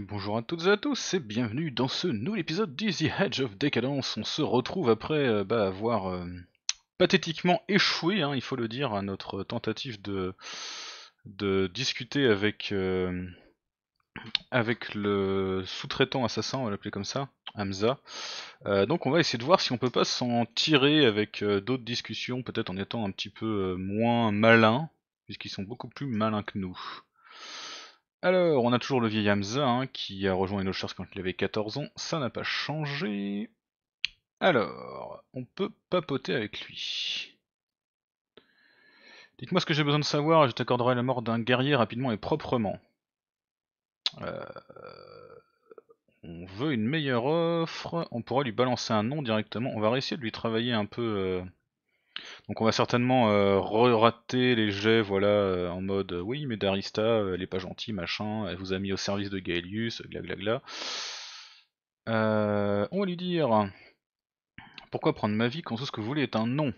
bonjour à toutes et à tous et bienvenue dans ce nouvel épisode the Hedge of Decadence. On se retrouve après euh, bah, avoir euh, pathétiquement échoué, hein, il faut le dire, à notre tentative de, de discuter avec, euh, avec le sous-traitant assassin, on va l'appeler comme ça, Hamza. donc on va essayer de voir si on peut pas s'en tirer avec d'autres discussions, peut-être en étant un petit peu moins malin, puisqu'ils sont beaucoup plus malins que nous. Alors, on a toujours le vieil Hamza hein, qui a rejoint nos chars quand il avait 14 ans, ça n'a pas changé. Alors, on peut papoter avec lui. Dites-moi ce que j'ai besoin de savoir et je t'accorderai la mort d'un guerrier rapidement et proprement. Euh, on veut une meilleure offre, on pourra lui balancer un nom directement. On va essayer de lui travailler un peu euh, donc on va certainement euh, rater les jets, voilà, euh, en mode euh, oui mais Darista, elle est pas gentille, machin, elle vous a mis au service de Gaelius, gla. on va lui dire Pourquoi prendre ma vie quand tout ce que vous voulez est un non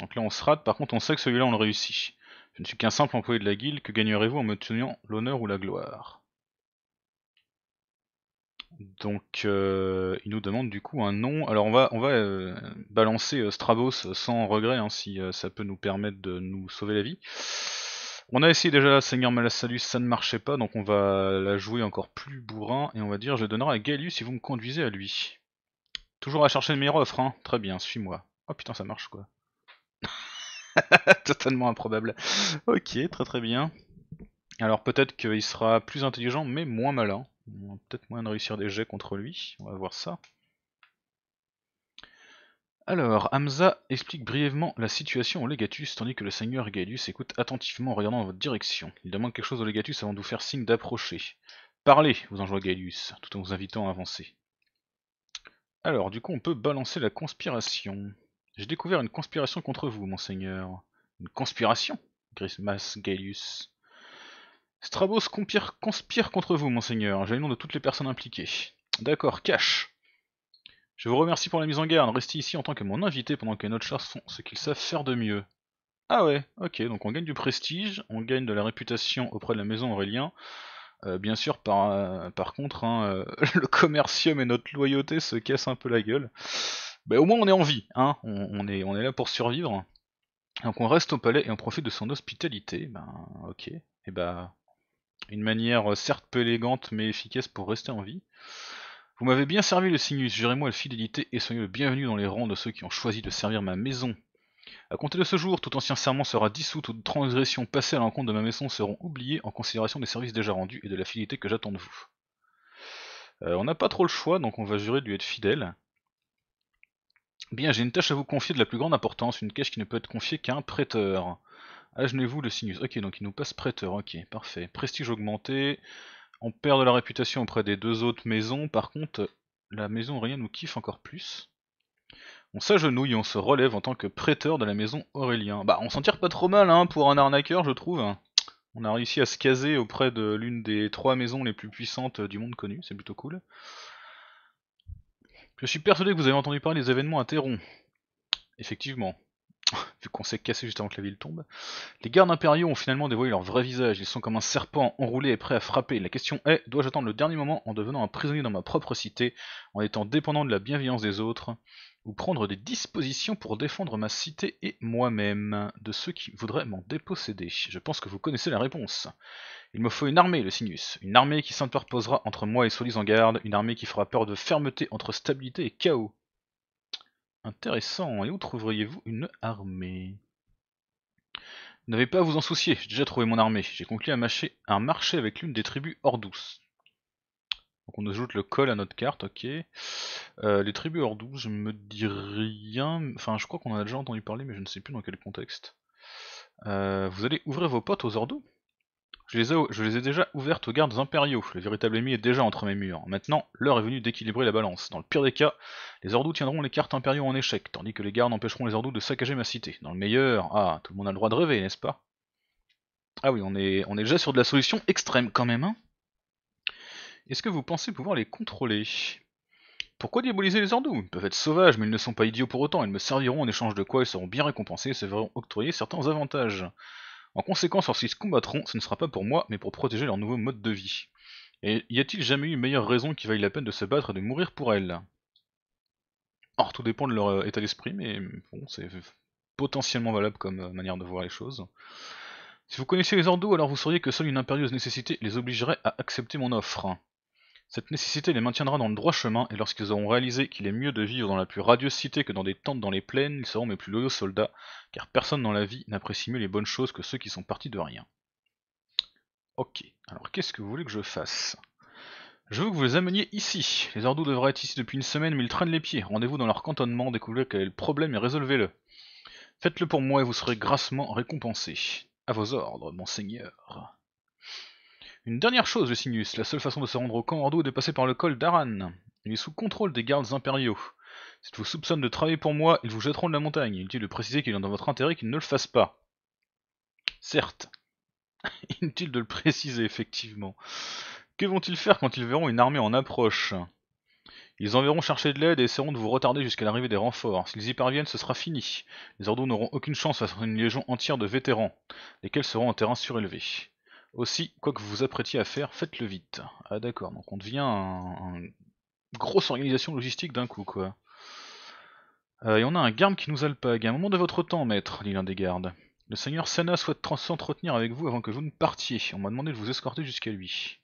Donc là on se rate, par contre on sait que celui-là on le réussit. Je ne suis qu'un simple employé de la guilde, que gagnerez-vous en me tenant l'honneur ou la gloire donc euh, il nous demande du coup un nom. Alors on va on va euh, balancer euh, Strabos sans regret hein, si ça peut nous permettre de nous sauver la vie. On a essayé déjà la Seigneur Malassalus ça ne marchait pas, donc on va la jouer encore plus bourrin et on va dire je donnerai à Galius si vous me conduisez à lui. Toujours à chercher une meilleure offre, hein. Très bien, suis-moi. Oh putain ça marche quoi. Totalement improbable. Ok, très très bien. Alors peut-être qu'il sera plus intelligent mais moins malin. Peut-être moyen de réussir des jets contre lui, on va voir ça. Alors, Hamza explique brièvement la situation au Legatus, tandis que le seigneur Gaius écoute attentivement en regardant dans votre direction. Il demande quelque chose au Legatus avant de vous faire signe d'approcher. Parlez, vous enjoint Gaius, tout en vous invitant à avancer. Alors, du coup, on peut balancer la conspiration. J'ai découvert une conspiration contre vous, monseigneur. Une conspiration Grismas Gaius Strabos conspire, conspire contre vous, monseigneur. J'ai le nom de toutes les personnes impliquées. D'accord, cache. Je vous remercie pour la mise en garde. Restez ici en tant que mon invité pendant que nos chars font ce qu'ils savent faire de mieux. Ah ouais, ok, donc on gagne du prestige, on gagne de la réputation auprès de la maison Aurélien. Euh, bien sûr, par, euh, par contre, hein, euh, le commercium et notre loyauté se cassent un peu la gueule. Mais ben, au moins on est en vie, hein, on, est, on est là pour survivre. Donc on reste au palais et on profite de son hospitalité. Ben ok, et eh bah. Ben, une manière euh, certes peu élégante mais efficace pour rester en vie. Vous m'avez bien servi le sinus, jurez-moi la fidélité et soyez le bienvenu dans les rangs de ceux qui ont choisi de servir ma maison. A compter de ce jour, tout ancien serment sera dissous, toutes transgressions passées à l'encontre de ma maison seront oubliées en considération des services déjà rendus et de la fidélité que j'attends de vous. Euh, on n'a pas trop le choix, donc on va jurer de lui être fidèle. Bien, j'ai une tâche à vous confier de la plus grande importance, une tâche qui ne peut être confiée qu'à un prêteur. Agenez-vous le sinus. Ok, donc il nous passe prêteur, ok, parfait. Prestige augmenté, on perd de la réputation auprès des deux autres maisons, par contre, la maison Aurélien nous kiffe encore plus. On s'agenouille, on se relève en tant que prêteur de la maison Aurélien. Bah, on s'en tire pas trop mal, hein, pour un arnaqueur, je trouve. On a réussi à se caser auprès de l'une des trois maisons les plus puissantes du monde connu, c'est plutôt cool. Je suis persuadé que vous avez entendu parler des événements à Théron. Effectivement vu qu'on s'est cassé juste avant que la ville tombe. Les gardes impériaux ont finalement dévoilé leur vrai visage, ils sont comme un serpent enroulé et prêt à frapper. La question est, dois-je attendre le dernier moment en devenant un prisonnier dans ma propre cité, en étant dépendant de la bienveillance des autres, ou prendre des dispositions pour défendre ma cité et moi-même de ceux qui voudraient m'en déposséder Je pense que vous connaissez la réponse. Il me faut une armée, le Sinus. Une armée qui s'interposera entre moi et Solis en garde, une armée qui fera peur de fermeté entre stabilité et chaos. Intéressant. Et où trouveriez-vous une armée N'avez pas à vous en soucier, j'ai déjà trouvé mon armée. J'ai conclu un, marché, un marché avec l'une des tribus hors douce. Donc on ajoute le col à notre carte, ok. Euh, les tribus hors douce, je me dis rien. Enfin, je crois qu'on en a déjà entendu parler, mais je ne sais plus dans quel contexte. Euh, vous allez ouvrir vos potes aux ordos je les, ai, déjà ouvertes aux gardes impériaux, le véritable ennemi est déjà entre mes murs. Maintenant, l'heure est venue d'équilibrer la balance. Dans le pire des cas, les ordous tiendront les cartes impériaux en échec, tandis que les gardes empêcheront les ordous de saccager ma cité. Dans le meilleur, ah, tout le monde a le droit de rêver, n'est-ce pas Ah oui, on est, on est déjà sur de la solution extrême quand même, hein Est-ce que vous pensez pouvoir les contrôler pourquoi diaboliser les ordous Ils peuvent être sauvages, mais ils ne sont pas idiots pour autant. Ils me serviront en échange de quoi ils seront bien récompensés et se verront octroyer certains avantages. En conséquence, lorsqu'ils se combattront, ce ne sera pas pour moi, mais pour protéger leur nouveau mode de vie. Et y a-t-il jamais eu une meilleure raison qui vaille la peine de se battre et de mourir pour elle Or, tout dépend de leur euh, état d'esprit, mais bon, c'est potentiellement valable comme euh, manière de voir les choses. Si vous connaissiez les ordos, alors vous sauriez que seule une impérieuse nécessité les obligerait à accepter mon offre. Cette nécessité les maintiendra dans le droit chemin, et lorsqu'ils auront réalisé qu'il est mieux de vivre dans la plus radieuse cité que dans des tentes dans les plaines, ils seront mes plus loyaux soldats, car personne dans la vie n'apprécie mieux les bonnes choses que ceux qui sont partis de rien. Ok, alors qu'est-ce que vous voulez que je fasse Je veux que vous les ameniez ici. Les ordous devraient être ici depuis une semaine, mais ils traînent les pieds. Rendez-vous dans leur cantonnement, découvrez quel est le problème et résolvez-le. Faites-le pour moi et vous serez grassement récompensé. À vos ordres, monseigneur. Une dernière chose, le la seule façon de se rendre au camp Ordo est de passer par le col d'Aran. Il est sous contrôle des gardes impériaux. Si vous soupçonnez de travailler pour moi, ils vous jetteront de la montagne. Inutile de préciser qu'il est dans votre intérêt qu'ils ne le fassent pas. Certes. Inutile de le préciser, effectivement. Que vont-ils faire quand ils verront une armée en approche ils enverront chercher de l'aide et essaieront de vous retarder jusqu'à l'arrivée des renforts. S'ils y parviennent, ce sera fini. Les Ordo n'auront aucune chance face à une légion entière de vétérans, lesquels seront en terrain surélevé. Aussi, quoi que vous vous apprêtiez à faire, faites-le vite. Ah d'accord, donc on devient une grosse organisation logistique d'un coup, quoi. Euh, et on a un garde qui nous alpague. À un moment de votre temps, maître, dit l'un des gardes. Le seigneur Senna souhaite s'entretenir avec vous avant que vous ne partiez. On m'a demandé de vous escorter jusqu'à lui.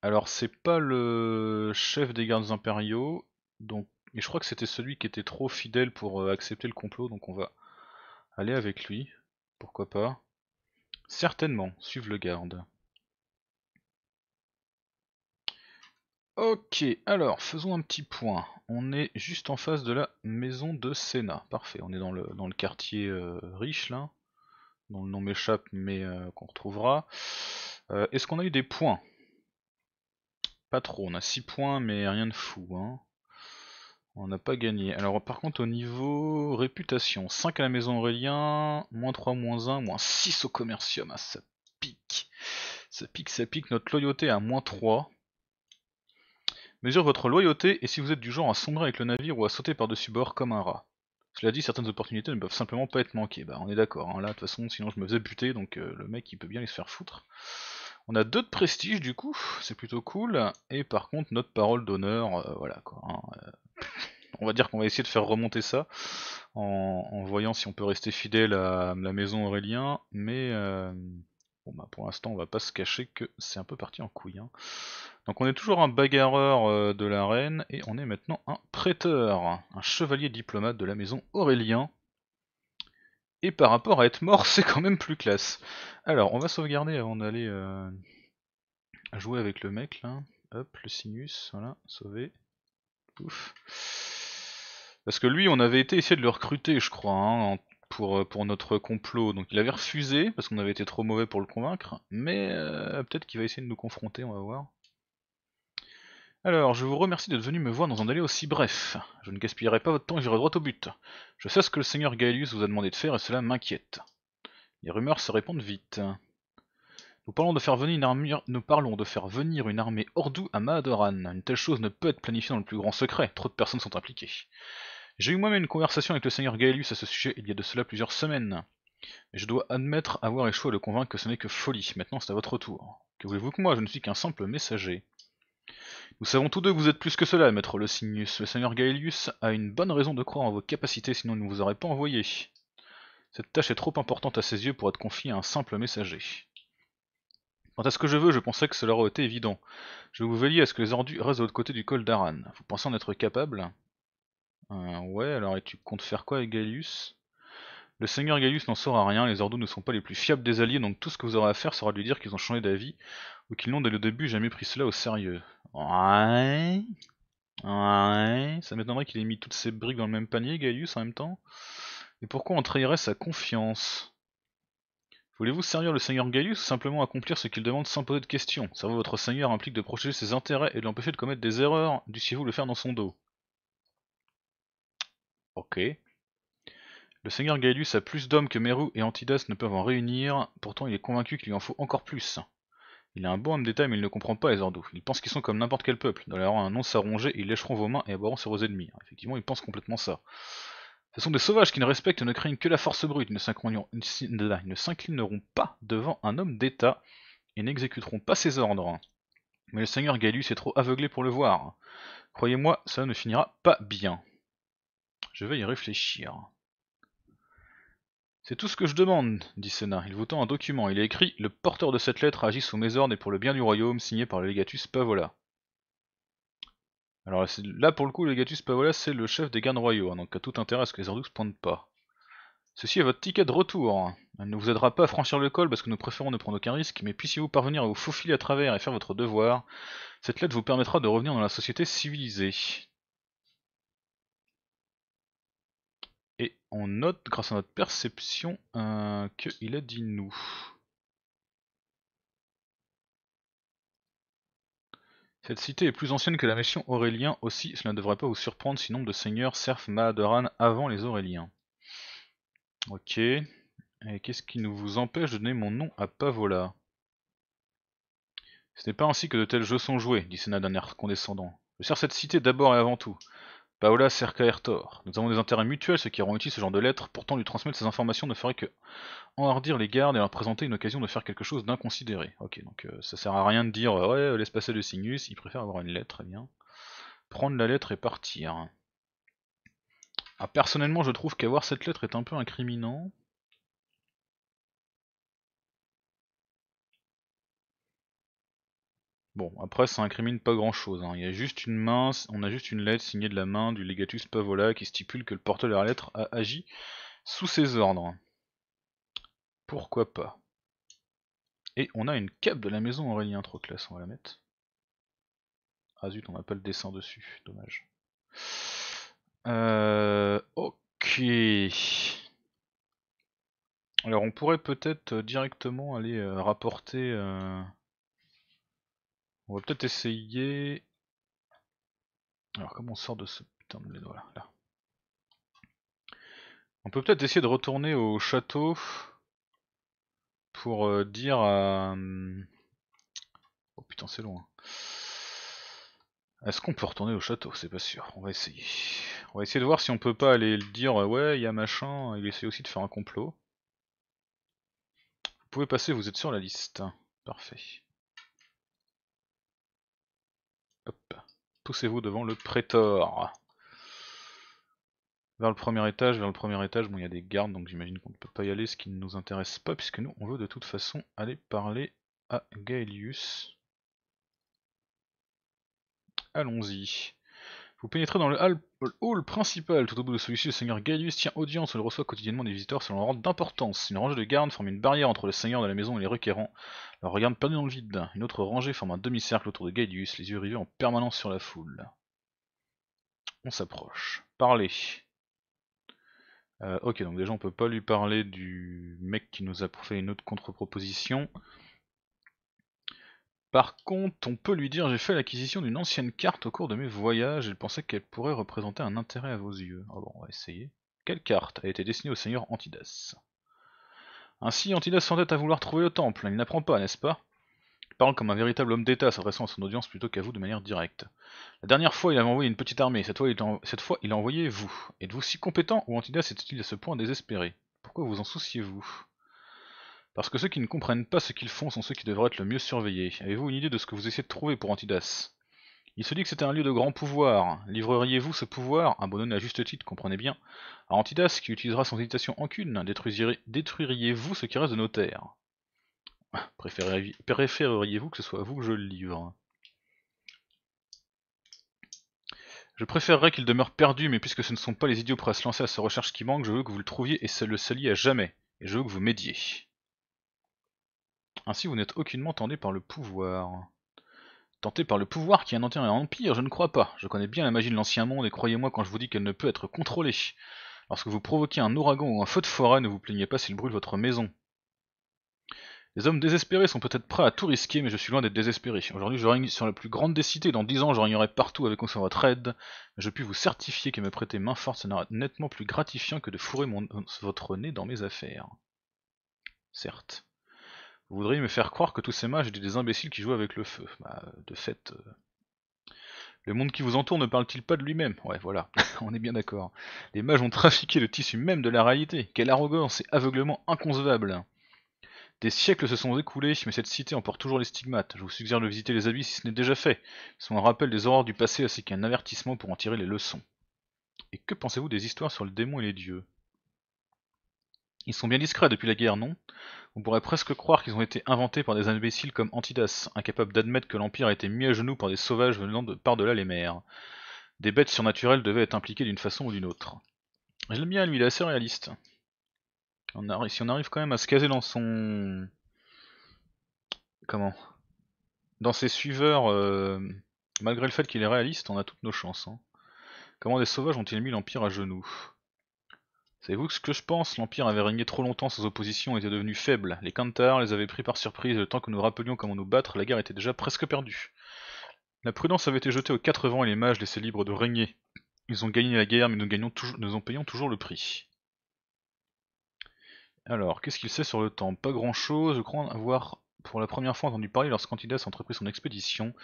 Alors, c'est pas le chef des gardes impériaux, donc, mais je crois que c'était celui qui était trop fidèle pour euh, accepter le complot, donc on va aller avec lui. Pourquoi pas Certainement, suive le garde. Ok, alors faisons un petit point. On est juste en face de la maison de Sénat. Parfait, on est dans le, dans le quartier euh, riche là, dont le nom m'échappe mais euh, qu'on retrouvera. Euh, est-ce qu'on a eu des points Pas trop, on a 6 points mais rien de fou. Hein. On n'a pas gagné. Alors par contre au niveau réputation, 5 à la maison Aurélien, moins 3, moins 1, moins 6 au commercium, ah, ça pique. Ça pique, ça pique, notre loyauté à moins 3. Mesure votre loyauté et si vous êtes du genre à sombrer avec le navire ou à sauter par-dessus bord comme un rat. Cela dit, certaines opportunités ne peuvent simplement pas être manquées. Bah on est d'accord, hein. là de toute façon sinon je me faisais buter, donc euh, le mec il peut bien les se faire foutre. On a deux de prestige du coup, c'est plutôt cool, et par contre notre parole d'honneur, euh, voilà quoi. Hein, euh, on va dire qu'on va essayer de faire remonter ça en, voyant si on peut rester fidèle à la maison Aurélien, mais euh, bah, pour l'instant on va pas se cacher que c'est un peu parti en couille. Hein. Donc on est toujours un bagarreur euh, de la reine et on est maintenant un prêteur, un chevalier diplomate de la maison Aurélien. Et par rapport à être mort, c'est quand même plus classe. Alors on va sauvegarder avant d'aller euh, jouer avec le mec là. Hop, le sinus, voilà, sauver. Parce que lui, on avait été essayer de le recruter, je crois, hein, pour, euh, pour notre complot. Donc il avait refusé, parce qu'on avait été trop mauvais pour le convaincre. Mais euh, peut-être qu'il va essayer de nous confronter, on va voir. Alors, je vous remercie d'être venu me voir dans un délai aussi bref. Je ne gaspillerai pas votre temps et j'irai droit au but. Je sais ce que le seigneur Gaelius vous a demandé de faire et cela m'inquiète. Les rumeurs se répandent vite. Nous parlons de faire venir une nous parlons faire venir une armée Ordu à Mahadoran. Une telle chose ne peut être planifiée dans le plus grand secret, trop de personnes sont impliquées. J'ai eu moi-même une conversation avec le seigneur Gaelius à ce sujet il y a de cela plusieurs semaines. je dois admettre avoir échoué à le convaincre que ce n'est que folie. Maintenant c'est à votre tour. Que voulez-vous que moi Je ne suis qu'un simple messager. Nous savons tous deux que vous êtes plus que cela, maître Le Le seigneur Gaelius a une bonne raison de croire en vos capacités, sinon il ne vous aurait pas envoyé. Cette tâche est trop importante à ses yeux pour être confiée à un simple messager. Quant à ce que je veux, je pensais que cela aurait été évident. Je vous veillais à ce que les ordus restent de l'autre côté du col d'Aran. Vous pensez en être capable euh, Ouais, alors et tu comptes faire quoi avec Gaius Le seigneur Gaius n'en saura rien, les ordus ne sont pas les plus fiables des alliés, donc tout ce que vous aurez à faire sera de lui dire qu'ils ont changé d'avis, ou qu'ils n'ont dès le début jamais pris cela au sérieux. Ouais Ouais, ça m'étonnerait qu'il ait mis toutes ses briques dans le même panier, Gaius, en même temps. Et pourquoi on trahirait sa confiance Voulez-vous servir le seigneur Gaius ou simplement accomplir ce qu'il demande sans poser de questions Servir votre seigneur implique de protéger ses intérêts et de l'empêcher de commettre des erreurs, dussiez-vous le faire dans son dos. Ok. Le seigneur Gaius a plus d'hommes que Meru et Antidas ne peuvent en réunir, pourtant il est convaincu qu'il lui en faut encore plus. Il a un bon homme d'état mais il ne comprend pas les ordres. Il pense qu'ils sont comme n'importe quel peuple. Dans leur un nom à ils lécheront vos mains et aboieront sur vos ennemis. Effectivement, il pense complètement ça. Ce sont des sauvages qui ne respectent et ne craignent que la force brute, ils ne s'inclineront pas devant un homme d'État et n'exécuteront pas ses ordres. Mais le seigneur Gallus est trop aveuglé pour le voir. Croyez-moi, ça ne finira pas bien. Je vais y réfléchir. C'est tout ce que je demande, dit Sénat. Il vous tend un document. Il est écrit Le porteur de cette lettre agit sous mes ordres et pour le bien du royaume, signé par le légatus Pavola. Alors là, pour le coup, le Gatus paola c'est le chef des gardes royaux, hein, donc à tout intérêt à ce que les Ardux ne pointent pas. Ceci est votre ticket de retour. Elle ne vous aidera pas à franchir le col parce que nous préférons ne prendre aucun risque, mais puissiez-vous parvenir à vous faufiler à travers et faire votre devoir, cette lettre vous permettra de revenir dans la société civilisée. Et on note, grâce à notre perception, que euh, qu'il a dit nous. Cette cité est plus ancienne que la mission Aurélien aussi, cela ne devrait pas vous surprendre si nombre de seigneurs servent Mahadoran avant les Auréliens. Ok, et qu'est-ce qui nous vous empêche de donner mon nom à Pavola Ce n'est pas ainsi que de tels jeux sont joués, dit Sénat d'un air condescendant. Je sers cette cité d'abord et avant tout. Paola Cerca Ertor. Nous avons des intérêts mutuels, ce qui rend utile ce genre de lettres. Pourtant, lui transmettre ces informations ne ferait que enhardir les gardes et leur présenter une occasion de faire quelque chose d'inconsidéré. Ok, donc euh, ça sert à rien de dire ouais, euh, laisse passer le il préfère avoir une lettre, eh bien. Prendre la lettre et partir. Ah, personnellement, je trouve qu'avoir cette lettre est un peu incriminant. Bon, après ça incrimine pas grand chose, hein. il y a juste une mince, on a juste une lettre signée de la main du Legatus Pavola qui stipule que le porteur de la lettre a agi sous ses ordres. Pourquoi pas Et on a une cape de la maison Aurélien, trop on va la mettre. Ah zut, on n'a pas le dessin dessus, dommage. Euh, ok. Alors on pourrait peut-être euh, directement aller euh, rapporter... Euh, on va peut-être essayer... Alors comment on sort de ce putain de là, là. On peut peut-être essayer de retourner au château pour euh, dire à... Hum, oh putain c'est loin. Est-ce qu'on peut retourner au château C'est pas sûr, on va essayer. On va essayer de voir si on peut pas aller le dire euh, ouais il y a machin, il essaie aussi de faire un complot. Vous pouvez passer, vous êtes sur la liste. Parfait. Poussez-vous devant le prétor. Vers le premier étage, vers le premier étage, bon il y a des gardes donc j'imagine qu'on ne peut pas y aller, ce qui ne nous intéresse pas puisque nous on veut de toute façon aller parler à Gaelius. Allons-y. Vous pénétrez dans le hall, principal. Tout au bout de celui-ci, le seigneur Gaius tient audience et le reçoit quotidiennement des visiteurs selon leur ordre d'importance. Une rangée de gardes forme une barrière entre le seigneur de la maison et les requérants, leur regarde perdu dans le vide. Une autre rangée forme un demi-cercle autour de Gaius, les yeux rivés en permanence sur la foule. On s'approche. Parlez. Euh, ok, donc déjà on peut pas lui parler du mec qui nous a fait une autre contre-proposition. Par contre, on peut lui dire j'ai fait l'acquisition d'une ancienne carte au cours de mes voyages, et je pensais qu'elle pourrait représenter un intérêt à vos yeux. Ah bon, on va essayer. Quelle carte a été destinée au seigneur Antidas Ainsi, Antidas s'entête à vouloir trouver le temple, il n'apprend pas, n'est-ce pas Il parle comme un véritable homme d'État, s'adressant à son audience plutôt qu'à vous de manière directe. La dernière fois, il avait envoyé une petite armée, cette fois il, cette fois, il a envoyé vous. Êtes-vous si compétent ou Antidas est il à ce point désespéré Pourquoi vous en souciez-vous parce que ceux qui ne comprennent pas ce qu'ils font sont ceux qui devraient être le mieux surveillés. Avez-vous une idée de ce que vous essayez de trouver pour Antidas Il se dit que c'était un lieu de grand pouvoir. Livreriez-vous ce pouvoir, abandonné à juste titre, comprenez bien, à Antidas qui utilisera sans hésitation encune Détruiriez-vous ce qui reste de nos terres ah, Préféreriez-vous que ce soit à vous que je le livre Je préférerais qu'il demeure perdu, mais puisque ce ne sont pas les idiots prêts à se lancer à sa recherche qui manque, je veux que vous le trouviez et se le saliez à jamais, et je veux que vous m'aidiez. Ainsi vous n'êtes aucunement tenté par le pouvoir. Tenté par le pouvoir qui a un empire, je ne crois pas. Je connais bien la magie de l'ancien monde et croyez-moi quand je vous dis qu'elle ne peut être contrôlée. Lorsque vous provoquez un ouragan ou un feu de forêt, ne vous plaignez pas s'il brûle votre maison. Les hommes désespérés sont peut-être prêts à tout risquer, mais je suis loin d'être désespéré. Aujourd'hui, je règne sur la plus grande des cités, dans dix ans, je régnerai partout avec sur votre aide. je puis vous certifier que me prêter main forte n'est nettement plus gratifiant que de fourrer votre nez dans mes affaires. Certes. Vous voudriez me faire croire que tous ces mages étaient des imbéciles qui jouaient avec le feu. Bah, de fait... Euh, le monde qui vous entoure ne parle-t-il pas de lui-même Ouais, voilà, on est bien d'accord. Les mages ont trafiqué le tissu même de la réalité. Quelle arrogance et aveuglement inconcevable Des siècles se sont écoulés, mais cette cité emporte toujours les stigmates. Je vous suggère de visiter les habits si ce n'est déjà fait. Ils sont un rappel des horreurs du passé ainsi qu'un avertissement pour en tirer les leçons. Et que pensez-vous des histoires sur le démon et les dieux ils sont bien discrets depuis la guerre, non On pourrait presque croire qu'ils ont été inventés par des imbéciles comme Antidas, incapables d'admettre que l'Empire a été mis à genoux par des sauvages venant de par-delà les mers. Des bêtes surnaturelles devaient être impliquées d'une façon ou d'une autre. J'aime bien lui, il est assez réaliste. si on arrive quand même à se caser dans son... Comment Dans ses suiveurs, euh, malgré le fait qu'il est réaliste, on a toutes nos chances. Hein. Comment des sauvages ont-ils mis l'Empire à genoux Savez-vous ce que je pense L'Empire avait régné trop longtemps ses oppositions étaient devenues faibles. Les Kantars les avaient pris par surprise, et le temps que nous rappelions comment nous battre, la guerre était déjà presque perdue. La prudence avait été jetée aux quatre vents et les mages laissaient libres de régner. Ils ont gagné la guerre, mais nous, gagnons nous en payons toujours le prix. Alors, qu'est-ce qu'il sait sur le temps Pas grand-chose, je crois avoir pour la première fois entendu parler lorsqu'Antidas a entrepris son expédition.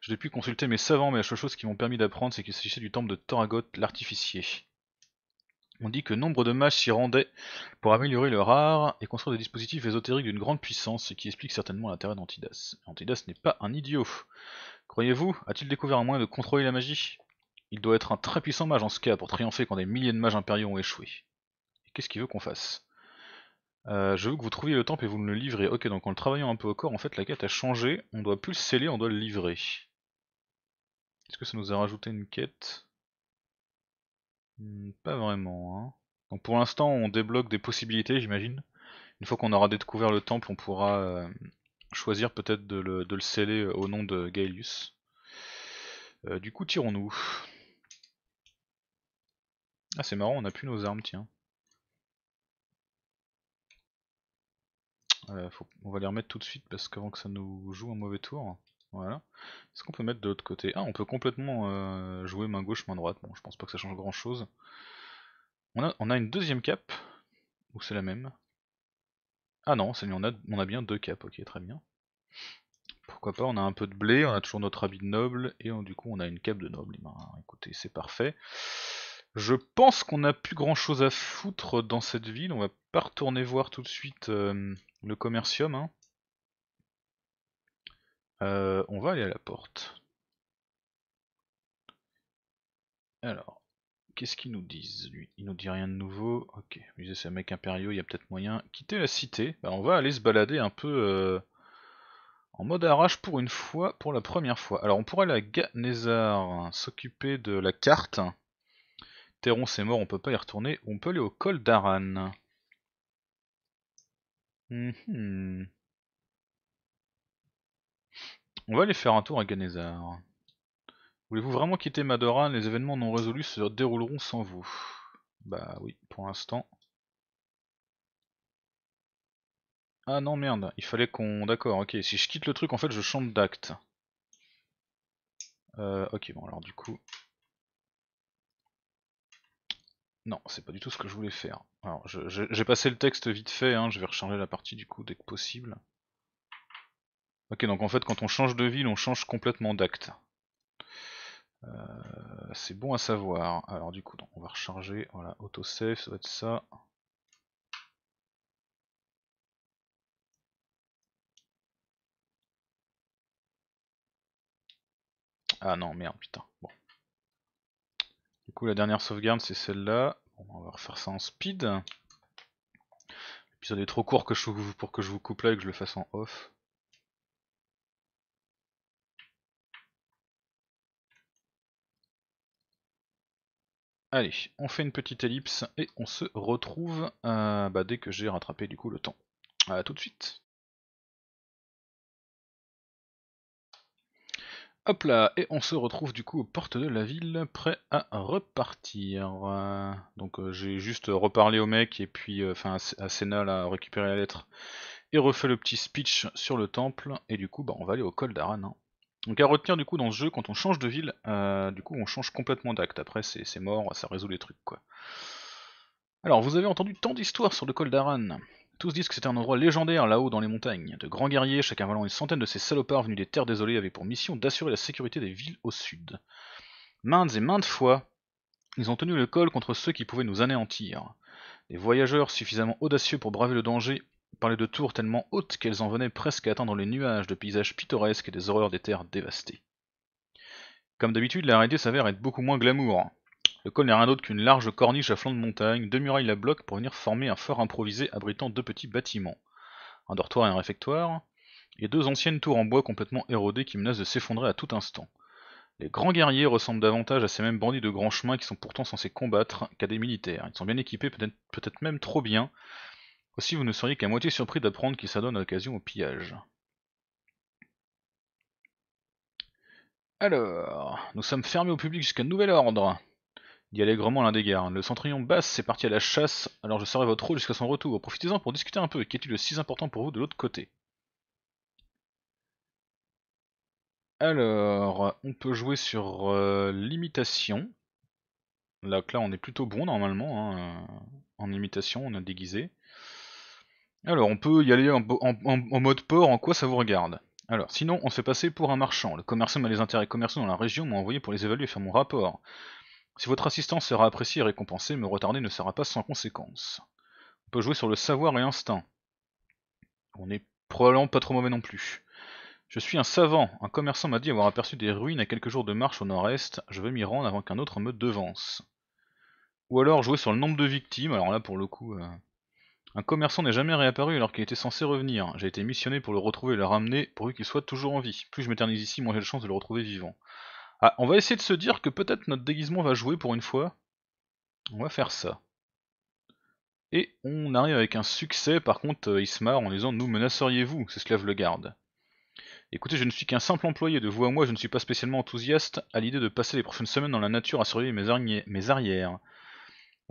J'ai pu consulter mes savants, mais la seule chose qui m'ont permis d'apprendre, c'est qu'il s'agissait du temple de Thoragoth, l'artificier. On dit que nombre de mages s'y rendaient pour améliorer leur art et construire des dispositifs ésotériques d'une grande puissance, ce qui explique certainement l'intérêt d'Antidas. Antidas n'est pas un idiot. Croyez-vous A-t-il découvert un moyen de contrôler la magie Il doit être un très puissant mage en ce cas pour triompher quand des milliers de mages impériaux ont échoué. Et qu'est-ce qu'il veut qu'on fasse euh, je veux que vous trouviez le temple et vous me le livrez. Ok, donc en le travaillant un peu au corps, en fait, la quête a changé. On doit plus le sceller, on doit le livrer. Est-ce que ça nous a rajouté une quête Hmm, pas vraiment. Hein. Donc pour l'instant, on débloque des possibilités, j'imagine. Une fois qu'on aura découvert le temple, on pourra euh, choisir peut-être de le, sceller euh, au nom de Gaelius. Euh, du coup, tirons-nous. Ah, c'est marrant, on a plus nos armes, tiens. on va les remettre tout de suite parce qu'avant que ça nous joue un mauvais tour. Voilà. Est-ce qu'on peut mettre de l'autre côté Ah, on peut complètement euh, jouer main gauche, main droite. Bon, je pense pas que ça change grand chose. On a, on a une deuxième cape. Ou c'est la même Ah non, on a, on a bien deux capes. Ok, très bien. Pourquoi pas, on a un peu de blé, on a toujours notre habit de noble, et du coup on a une cape de noble. Eh ben, écoutez, c'est parfait. Je pense qu'on a plus grand chose à foutre dans cette ville. On va pas retourner voir tout de suite euh, le commercium. Hein. Euh, on va aller à la porte. Alors, qu'est-ce qu'ils nous disent lui Il nous dit rien de nouveau. Ok, musée c'est mec impérial, il y a peut-être moyen. Quitter la cité, bah, on va aller se balader un peu euh, en mode arrache pour une fois, pour la première fois. Alors on pourrait la Ganezar hein, s'occuper de la carte. Terron c'est mort, on peut pas y retourner. On peut aller au col d'Aran. Hum, hum. On va aller faire un tour à Ganesar. Voulez-vous vraiment quitter Madora Les événements non résolus se dérouleront sans vous. Bah oui, pour l'instant. Ah non merde, il fallait qu'on... D'accord, ok, si je quitte le truc en fait je change d'acte. Euh, ok, bon alors du coup... Non, c'est pas du tout ce que je voulais faire. Alors, j'ai passé le texte vite fait, hein. je vais recharger la partie du coup dès que possible. Ok, donc en fait, quand on change de ville, on change complètement d'acte. Euh, c'est bon à savoir. Alors du coup, on va recharger. Voilà, autosave, ça va être ça. Ah non, merde, putain. Bon. Du coup, la dernière sauvegarde, c'est celle-là. on va refaire ça en speed. L'épisode est trop court que pour que je vous coupe là et que je le fasse en off. Allez, on fait une petite ellipse et on se retrouve euh, bah, dès que j'ai rattrapé du coup le temps. A tout de suite. Hop là, et on se retrouve du coup aux portes de la ville, prêt à repartir. donc euh, j'ai juste reparlé au mec et puis, euh, enfin à Senna là, récupérer la lettre et refait le petit speech sur le temple. Et du coup, bah, on va aller au col d'Aran. Hein. Donc à retenir du coup dans ce jeu, quand on change de ville, euh, du coup on change complètement d'acte. Après c'est mort, ça résout les trucs quoi. Alors vous avez entendu tant d'histoires sur le col d'Aran. Tous disent que c'était un endroit légendaire là-haut dans les montagnes. De grands guerriers, chacun valant une centaine de ces salopards venus des terres désolées, avaient pour mission d'assurer la sécurité des villes au sud. Maintes et maintes fois, ils ont tenu le col contre ceux qui pouvaient nous anéantir. Des voyageurs suffisamment audacieux pour braver le danger parlait de tours tellement hautes qu'elles en venaient presque à atteindre les nuages de paysages pittoresques et des horreurs des terres dévastées. Comme d'habitude, la réalité s'avère être beaucoup moins glamour. Le col n'est rien d'autre qu'une large corniche à flanc de montagne, deux murailles la bloquent pour venir former un fort improvisé abritant deux petits bâtiments, un dortoir et un réfectoire, et deux anciennes tours en bois complètement érodées qui menacent de s'effondrer à tout instant. Les grands guerriers ressemblent davantage à ces mêmes bandits de grand chemin qui sont pourtant censés combattre qu'à des militaires. Ils sont bien équipés, peut-être peut même trop bien, aussi vous ne seriez qu'à moitié surpris d'apprendre qu'il s'adonne à l'occasion au pillage. Alors, nous sommes fermés au public jusqu'à nouvel ordre dit allègrement l'un des gars. Le centurion basse s'est parti à la chasse, alors je serai votre rôle jusqu'à son retour. Profitez-en pour discuter un peu. Qu'est-il de si important pour vous de l'autre côté Alors, on peut jouer sur euh, l'imitation. Là, là, on est plutôt bon normalement. Hein, euh, en imitation, on a déguisé. Alors, on peut y aller en, mode port, en quoi ça vous regarde alors, sinon, on se fait passer pour un marchand. Le commerçant m'a les intérêts commerciaux dans la région, m'a envoyé pour les évaluer et faire mon rapport. Si votre assistance sera appréciée et récompensée, me retarder ne sera pas sans conséquence. On peut jouer sur le savoir et l'instinct. On est probablement pas trop mauvais non plus. Je suis un savant. Un commerçant m'a dit avoir aperçu des ruines à quelques jours de marche au nord-est. Je vais m'y rendre avant qu'un autre me devance. Ou alors jouer sur le nombre de victimes. Alors là, pour le coup, euh, un commerçant n'est jamais réapparu alors qu'il était censé revenir. J'ai été missionné pour le retrouver et le ramener pourvu qu'il soit toujours en vie. Plus je m'éternise ici, moins j'ai de chance de le retrouver vivant. Ah, on va essayer de se dire que peut-être notre déguisement va jouer pour une fois. On va faire ça. Et on arrive avec un succès, par contre, euh, Ismar, en disant Nous menaceriez-vous s'esclave le garde. Écoutez, je ne suis qu'un simple employé, de vous à moi, je ne suis pas spécialement enthousiaste à l'idée de passer les prochaines semaines dans la nature à surveiller mes, mes arrières.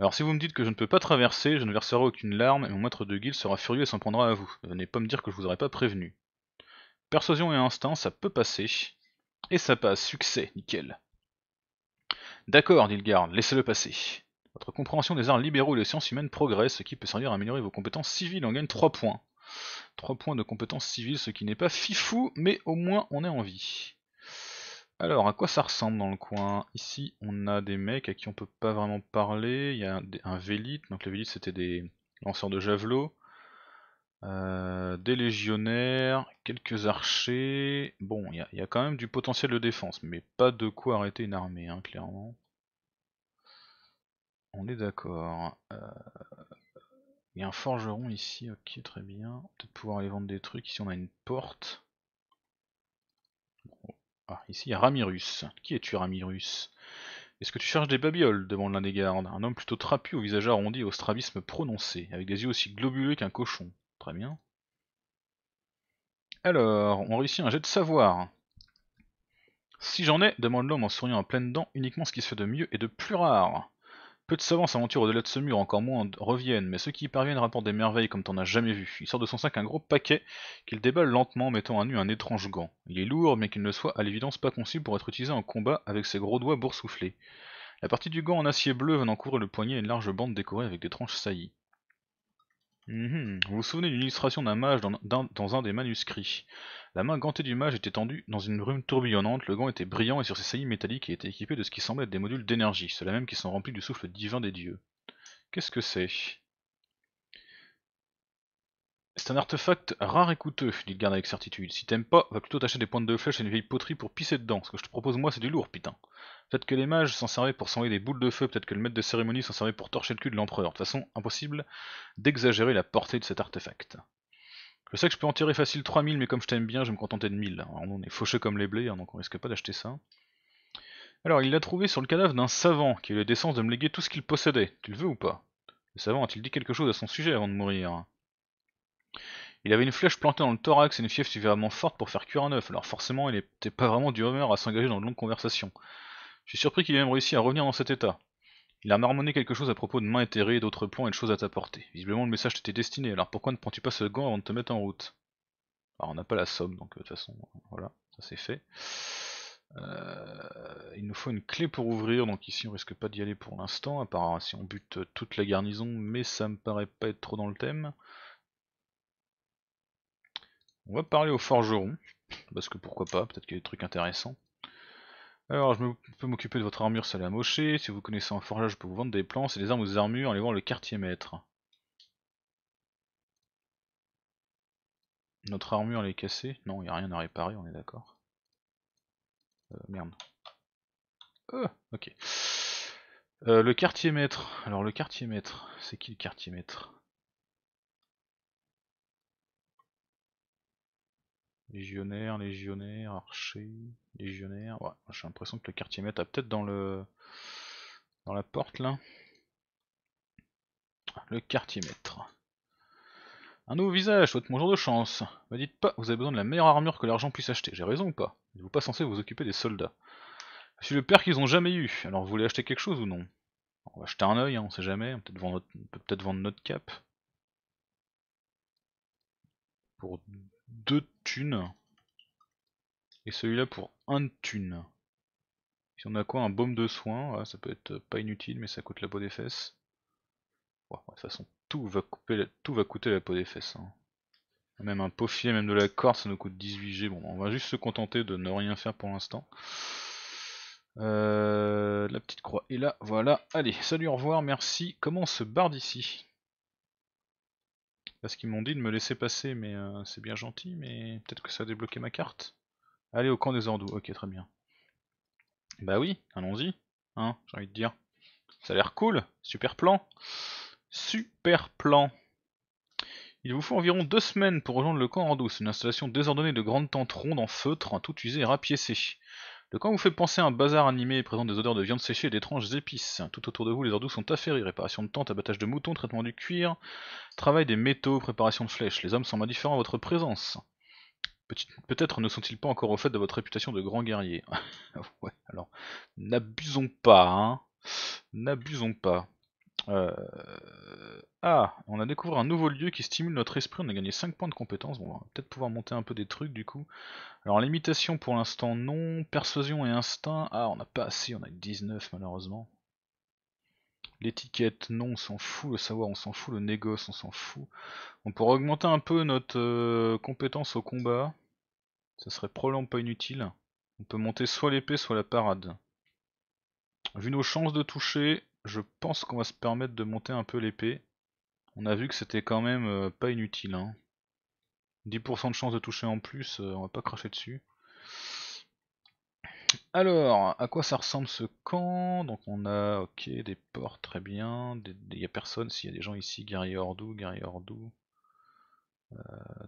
Alors si vous me dites que je ne peux pas traverser, je ne verserai aucune larme, et mon maître de guilde sera furieux et s'en prendra à vous. Venez euh, pas me dire que je vous aurais pas prévenu. Persuasion et instinct, ça peut passer. Et ça passe, succès, nickel. D'accord, dit le garde, laissez-le passer. Votre compréhension des arts libéraux et des sciences humaines progresse, ce qui peut servir à améliorer vos compétences civiles, on gagne 3 points. 3 points de compétences civiles, ce qui n'est pas fifou, mais au moins on est en vie. Alors, à quoi ça ressemble dans le coin Ici, on a des mecs à qui on peut pas vraiment parler. Il y a un, Vélite, donc le vélite c'était des lanceurs de javelots. Euh, des légionnaires, quelques archers. Bon, il y, a quand même du potentiel de défense, mais pas de quoi arrêter une armée, hein, clairement. On est d'accord. Euh, il y a un forgeron ici, ok, très bien. Peut-être pouvoir aller vendre des trucs. Ici, on a une porte. Ah, ici il y a Ramirus. Qui es-tu, Ramirus Est-ce que tu cherches des babioles demande l'un des gardes, un homme plutôt trapu au visage arrondi et au strabisme prononcé, avec des yeux aussi globuleux qu'un cochon. Très bien. Alors, on réussit un jet de savoir. Si j'en ai, demande l'homme en souriant à pleines dents, uniquement ce qui se fait de mieux et de plus rare. Peu de savants s'aventurent au-delà de ce mur, encore moins reviennent, mais ceux qui y parviennent rapportent des merveilles comme t'en as jamais vu. Il sort de son sac un gros paquet qu'il déballe lentement mettant à nu un étrange gant. Il est lourd, mais qu'il ne soit à l'évidence pas conçu pour être utilisé en combat avec ses gros doigts boursouflés. La partie du gant en acier bleu venant couvrir le poignet et une large bande décorée avec des tranches saillies. Mhm. Vous vous souvenez d'une illustration d'un mage dans un des manuscrits. La main gantée du mage était tendue dans une brume tourbillonnante, le gant était brillant et sur ses saillies métalliques il était équipé de ce qui semblait être des modules d'énergie, ceux-là même qui sont remplis du souffle divin des dieux. Qu'est-ce que c'est C'est un artefact rare et coûteux, dit le garde avec certitude. Si t'aimes pas, va plutôt t'acheter des pointes de flèche et une vieille poterie pour pisser dedans. Ce que je te propose moi c'est du lourd, putain. Peut-être que les mages s'en servaient pour s'envoyer des boules de feu, peut-être que le maître de cérémonie s'en servait pour torcher le cul de l'empereur. De toute façon, impossible d'exagérer la portée de cet artefact. Je sais que je peux en tirer facile 3000, mais comme je t'aime bien, je vais me contenter de 1000. on est fauché comme les blés, hein, donc on risque pas d'acheter ça. Alors, il l'a trouvé sur le cadavre d'un savant qui a eu la décence de me léguer tout ce qu'il possédait. Tu le veux ou pas Le savant a-t-il dit quelque chose à son sujet avant de mourir Il avait une flèche plantée dans le thorax et une fièvre suffisamment forte pour faire cuire un œuf, alors forcément, il n'était pas vraiment du humeur à s'engager dans de longues conversations. Je suis surpris qu'il ait même réussi à revenir dans cet état. Il a marmonné quelque chose à propos de mains éthérées, d'autres plans et de choses à t'apporter. Visiblement le message t'était destiné, alors pourquoi ne prends-tu pas ce gant avant de te mettre en route Alors ah, on n'a pas la somme, donc euh, de toute façon, voilà, ça c'est fait. Euh, il nous faut une clé pour ouvrir, donc ici on risque pas d'y aller pour l'instant, à part euh, si on bute toute la garnison, mais ça me paraît pas être trop dans le thème. On va parler au forgeron, parce que pourquoi pas, peut-être qu'il y a des trucs intéressants. Alors, je peux m'occuper de votre armure ça à mocher. Si vous connaissez un forgeage, je peux vous vendre des plans, et des armes ou des armures. Allez voir le quartier maître. Notre armure, elle est cassée Non, il n'y a rien à réparer, on est d'accord. Euh, merde. Euh, ok. Euh, le quartier maître. Alors, le quartier maître, c'est qui le quartier maître Légionnaire, légionnaire, archer, légionnaire. Ouais, j'ai l'impression que le quartier maître a peut-être dans le dans la porte là. Le quartier maître. Un nouveau visage, soit bonjour de chance. Me dites pas, vous avez besoin de la meilleure armure que l'argent puisse acheter. J'ai raison ou pas Vous n'êtes pas censé vous occuper des soldats. Je suis le père qu'ils ont jamais eu. Alors vous voulez acheter quelque chose ou non On va acheter un œil, On hein, on sait jamais. On peut peut-être vendre, peut vendre notre cape. Pour deux thunes. Et celui-là pour un thune. Si on a quoi Un baume de soin, ah, ça peut être pas inutile, mais ça coûte la peau des fesses. de toute façon, tout va, couper tout va coûter la peau des fesses. Hein. Même un pot même de la corde, ça nous coûte 18G. Bon, on va juste se contenter de ne rien faire pour l'instant. Euh, la petite croix est là, voilà. Allez, salut, au revoir, merci. Comment on se barre d'ici parce qu'ils m'ont dit de me laisser passer, mais euh, c'est bien gentil, mais peut-être que ça a débloqué ma carte. Allez au camp des Andous, ok très bien. Bah oui, allons-y, hein, j'ai envie de dire. Ça a l'air cool, super plan. Super plan. Il vous faut environ deux semaines pour rejoindre le camp C'est une installation désordonnée de grandes tentes rondes en feutre, tout toutes et rapiécées. Le quand vous faites penser à un bazar animé et présente des odeurs de viande séchée et d'étranges épices. Tout autour de vous, les ordures sont affairées, réparation de tentes, abattage de moutons, traitement du cuir, travail des métaux, préparation de flèches. Les hommes semblent indifférents à votre présence. Peut-être ne sont-ils pas encore au fait de votre réputation de grand guerrier. ouais, alors, n'abusons pas, hein. N'abusons pas. Euh, ah, on a découvert un nouveau lieu qui stimule notre esprit, on a gagné 5 points de compétence bon, on va peut-être pouvoir monter un peu des trucs du coup. Alors l'imitation pour l'instant non, persuasion et instinct, ah on n'a pas assez, on a 19 malheureusement. L'étiquette, non, on s'en fout, le savoir, on s'en fout, le négoce, on s'en fout. On pourrait augmenter un peu notre euh, compétence au combat, ça serait probablement pas inutile. On peut monter soit l'épée, soit la parade. Vu nos chances de toucher, je pense qu'on va se permettre de monter un peu l'épée. On a vu que c'était quand même euh, pas inutile. 10% hein. de chance de toucher en plus, euh, on va pas cracher dessus. Alors, à quoi ça ressemble ce camp Donc on a, ok, des portes, très bien. Il n'y a personne, s'il y a des gens ici, guerriers ordou, guerriers ordou. Euh,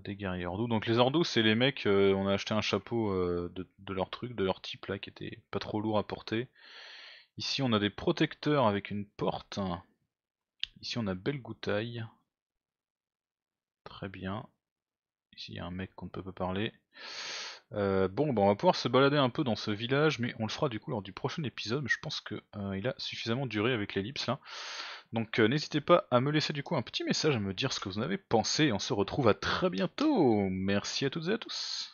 des guerriers ordou. Donc les ordou, c'est les mecs, on a acheté un chapeau de, de, leur truc, de leur type là, qui était pas trop lourd à porter. Ici on a des protecteurs avec une porte. Ici on a belle goutaille. Très bien. Ici il y a un mec qu'on ne peut pas parler. Euh, bon, ben, on va pouvoir se balader un peu dans ce village, mais on le fera du coup lors du prochain épisode. je pense qu'il euh, a suffisamment duré avec l'ellipse là. Donc euh, n'hésitez pas à me laisser du coup un petit message, à me dire ce que vous en avez pensé. on se retrouve à très bientôt. Merci à toutes et à tous.